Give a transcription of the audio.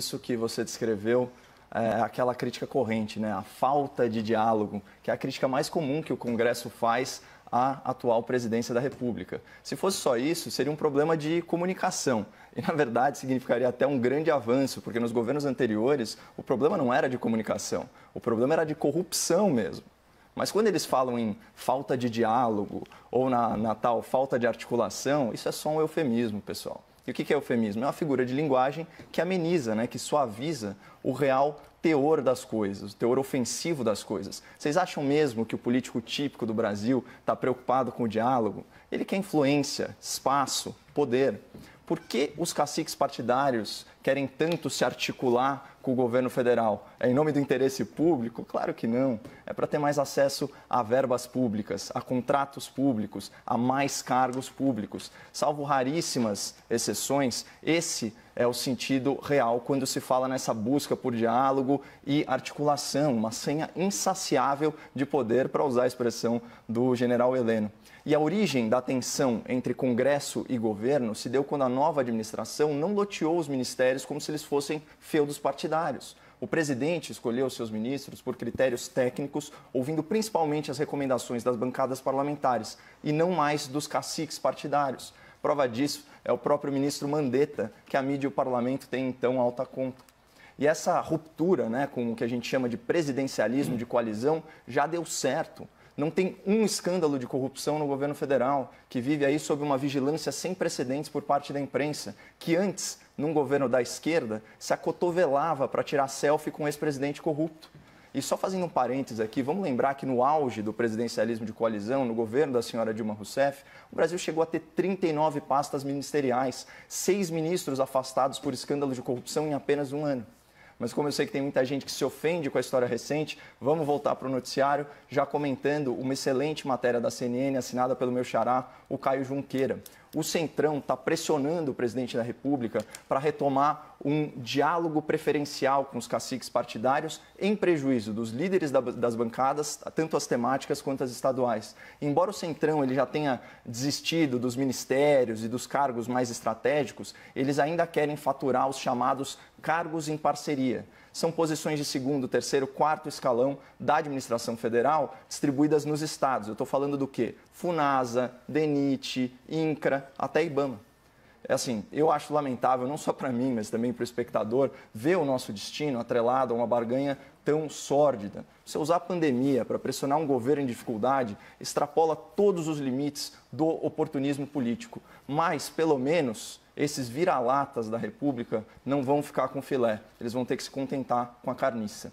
isso que você descreveu é, aquela crítica corrente, né? a falta de diálogo, que é a crítica mais comum que o Congresso faz à atual presidência da República. Se fosse só isso, seria um problema de comunicação. E, na verdade, significaria até um grande avanço, porque nos governos anteriores o problema não era de comunicação, o problema era de corrupção mesmo. Mas quando eles falam em falta de diálogo ou na, na tal falta de articulação, isso é só um eufemismo, pessoal. E o que é eufemismo? É uma figura de linguagem que ameniza, né, que suaviza o real teor das coisas, o teor ofensivo das coisas. Vocês acham mesmo que o político típico do Brasil está preocupado com o diálogo? Ele quer influência, espaço, poder por que os caciques partidários querem tanto se articular com o governo federal? É em nome do interesse público? Claro que não. É para ter mais acesso a verbas públicas, a contratos públicos, a mais cargos públicos. Salvo raríssimas exceções, esse é o sentido real quando se fala nessa busca por diálogo e articulação, uma senha insaciável de poder, para usar a expressão do general Heleno. E a origem da tensão entre Congresso e governo se deu quando a nova administração não loteou os ministérios como se eles fossem feudos partidários. O presidente escolheu seus ministros por critérios técnicos, ouvindo principalmente as recomendações das bancadas parlamentares e não mais dos caciques partidários. Prova disso é o próprio ministro Mandetta, que a mídia e o parlamento têm então alta conta. E essa ruptura né, com o que a gente chama de presidencialismo de coalizão já deu certo. Não tem um escândalo de corrupção no governo federal, que vive aí sob uma vigilância sem precedentes por parte da imprensa, que antes, num governo da esquerda, se acotovelava para tirar selfie com o ex-presidente corrupto. E só fazendo um parênteses aqui, vamos lembrar que no auge do presidencialismo de coalizão, no governo da senhora Dilma Rousseff, o Brasil chegou a ter 39 pastas ministeriais, seis ministros afastados por escândalo de corrupção em apenas um ano. Mas como eu sei que tem muita gente que se ofende com a história recente, vamos voltar para o noticiário, já comentando uma excelente matéria da CNN assinada pelo meu xará, o Caio Junqueira o Centrão está pressionando o presidente da República para retomar um diálogo preferencial com os caciques partidários em prejuízo dos líderes das bancadas, tanto as temáticas quanto as estaduais. Embora o Centrão ele já tenha desistido dos ministérios e dos cargos mais estratégicos, eles ainda querem faturar os chamados cargos em parceria. São posições de segundo, terceiro, quarto escalão da administração federal distribuídas nos estados. Eu estou falando do quê? FUNASA, DENIT, INCRA, até Ibama. É assim, eu acho lamentável, não só para mim, mas também para o espectador, ver o nosso destino atrelado a uma barganha tão sórdida. Você usar a pandemia para pressionar um governo em dificuldade extrapola todos os limites do oportunismo político. Mas, pelo menos, esses vira-latas da República não vão ficar com filé, eles vão ter que se contentar com a carniça.